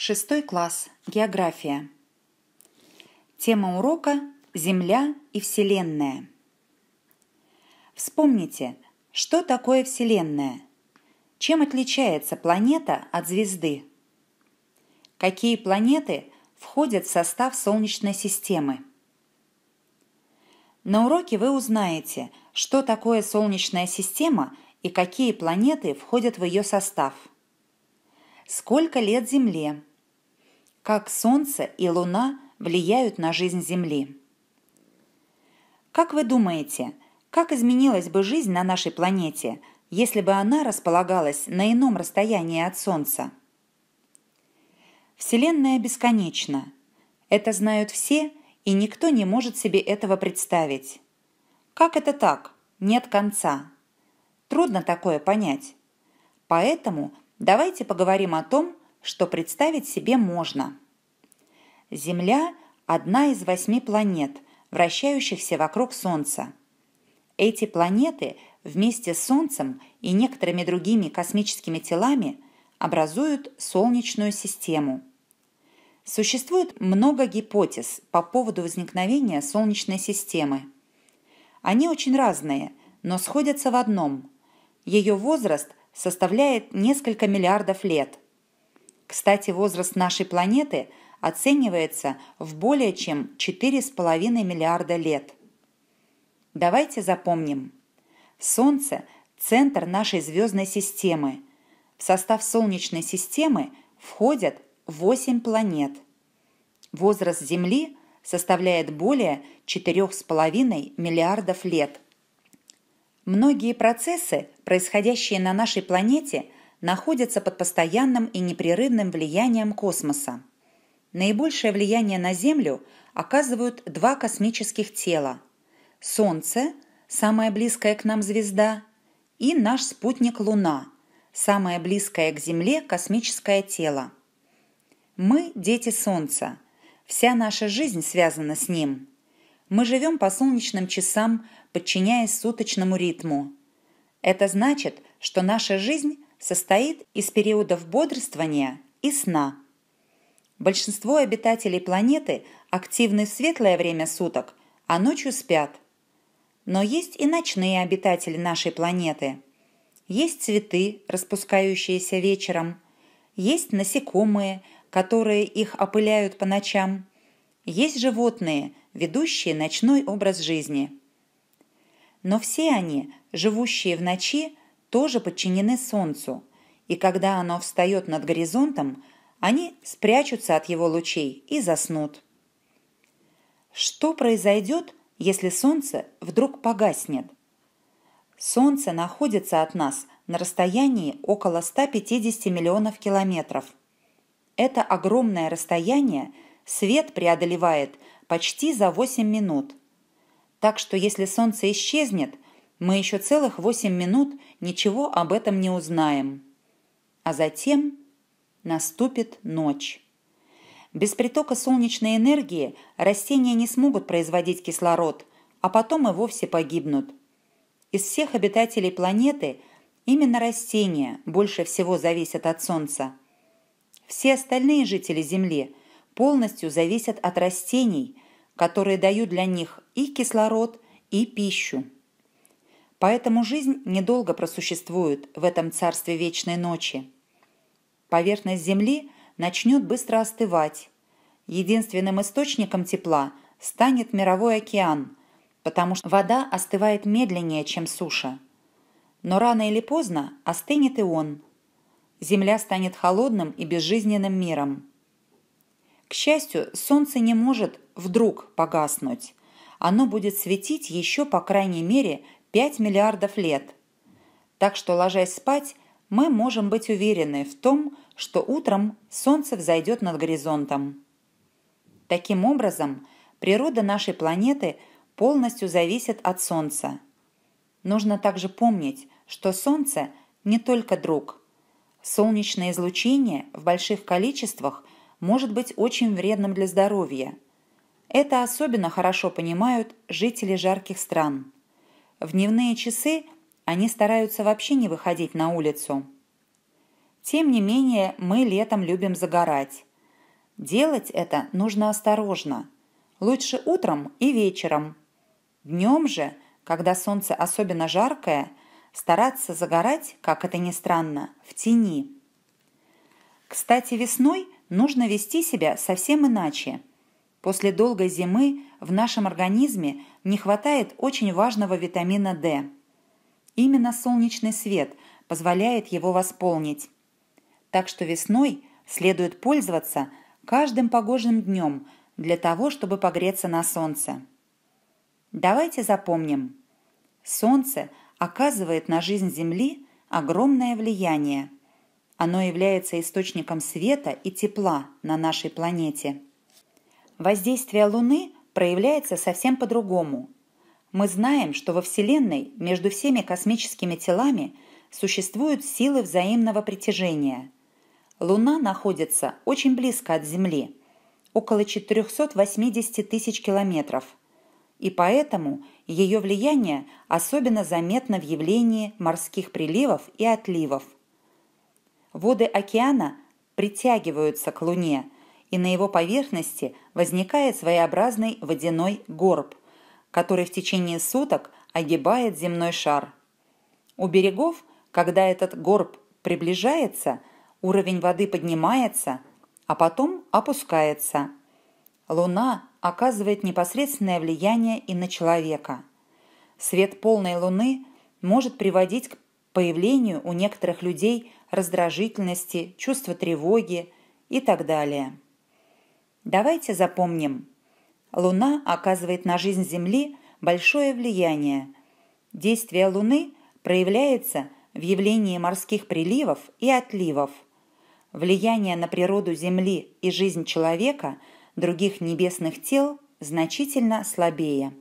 Шестой класс. География. Тема урока – Земля и Вселенная. Вспомните, что такое Вселенная? Чем отличается планета от звезды? Какие планеты входят в состав Солнечной системы? На уроке вы узнаете, что такое Солнечная система и какие планеты входят в ее состав. Сколько лет Земле? Как Солнце и Луна влияют на жизнь Земли. Как вы думаете, как изменилась бы жизнь на нашей планете, если бы она располагалась на ином расстоянии от Солнца? Вселенная бесконечна. Это знают все, и никто не может себе этого представить. Как это так? Нет конца. Трудно такое понять. Поэтому давайте поговорим о том, что представить себе можно. Земля – одна из восьми планет, вращающихся вокруг Солнца. Эти планеты вместе с Солнцем и некоторыми другими космическими телами образуют Солнечную систему. Существует много гипотез по поводу возникновения Солнечной системы. Они очень разные, но сходятся в одном. Ее возраст составляет несколько миллиардов лет – кстати, возраст нашей планеты оценивается в более чем 4,5 миллиарда лет. Давайте запомним. Солнце – центр нашей звездной системы. В состав Солнечной системы входят 8 планет. Возраст Земли составляет более 4,5 миллиардов лет. Многие процессы, происходящие на нашей планете – находятся под постоянным и непрерывным влиянием космоса. Наибольшее влияние на Землю оказывают два космических тела – Солнце, самая близкая к нам звезда, и наш спутник Луна, самое близкое к Земле космическое тело. Мы – дети Солнца. Вся наша жизнь связана с ним. Мы живем по солнечным часам, подчиняясь суточному ритму. Это значит, что наша жизнь состоит из периодов бодрствования и сна. Большинство обитателей планеты активны в светлое время суток, а ночью спят. Но есть и ночные обитатели нашей планеты. Есть цветы, распускающиеся вечером, есть насекомые, которые их опыляют по ночам, есть животные, ведущие ночной образ жизни. Но все они, живущие в ночи, тоже подчинены Солнцу, и когда оно встает над горизонтом, они спрячутся от его лучей и заснут. Что произойдет, если Солнце вдруг погаснет? Солнце находится от нас на расстоянии около 150 миллионов километров. Это огромное расстояние свет преодолевает почти за 8 минут. Так что если Солнце исчезнет, мы еще целых восемь минут ничего об этом не узнаем. А затем наступит ночь. Без притока солнечной энергии растения не смогут производить кислород, а потом и вовсе погибнут. Из всех обитателей планеты именно растения больше всего зависят от Солнца. Все остальные жители Земли полностью зависят от растений, которые дают для них и кислород, и пищу. Поэтому жизнь недолго просуществует в этом царстве вечной ночи. Поверхность Земли начнет быстро остывать. Единственным источником тепла станет мировой океан, потому что вода остывает медленнее, чем суша. Но рано или поздно остынет и он. Земля станет холодным и безжизненным миром. К счастью, солнце не может вдруг погаснуть. Оно будет светить еще, по крайней мере, 5 миллиардов лет. Так что, ложась спать, мы можем быть уверены в том, что утром солнце взойдет над горизонтом. Таким образом, природа нашей планеты полностью зависит от солнца. Нужно также помнить, что солнце не только друг. Солнечное излучение в больших количествах может быть очень вредным для здоровья. Это особенно хорошо понимают жители жарких стран. В дневные часы они стараются вообще не выходить на улицу. Тем не менее, мы летом любим загорать. Делать это нужно осторожно. Лучше утром и вечером. Днем же, когда солнце особенно жаркое, стараться загорать, как это ни странно, в тени. Кстати, весной нужно вести себя совсем иначе – После долгой зимы в нашем организме не хватает очень важного витамина D. Именно солнечный свет позволяет его восполнить. Так что весной следует пользоваться каждым погожим днем для того, чтобы погреться на солнце. Давайте запомним. Солнце оказывает на жизнь Земли огромное влияние. Оно является источником света и тепла на нашей планете – Воздействие Луны проявляется совсем по-другому. Мы знаем, что во Вселенной между всеми космическими телами существуют силы взаимного притяжения. Луна находится очень близко от Земли, около 480 тысяч километров, и поэтому ее влияние особенно заметно в явлении морских приливов и отливов. Воды океана притягиваются к Луне – и на его поверхности возникает своеобразный водяной горб, который в течение суток огибает земной шар. У берегов, когда этот горб приближается, уровень воды поднимается, а потом опускается. Луна оказывает непосредственное влияние и на человека. Свет полной луны может приводить к появлению у некоторых людей раздражительности, чувства тревоги и так далее. Давайте запомним. Луна оказывает на жизнь Земли большое влияние. Действие Луны проявляется в явлении морских приливов и отливов. Влияние на природу Земли и жизнь человека, других небесных тел значительно слабее.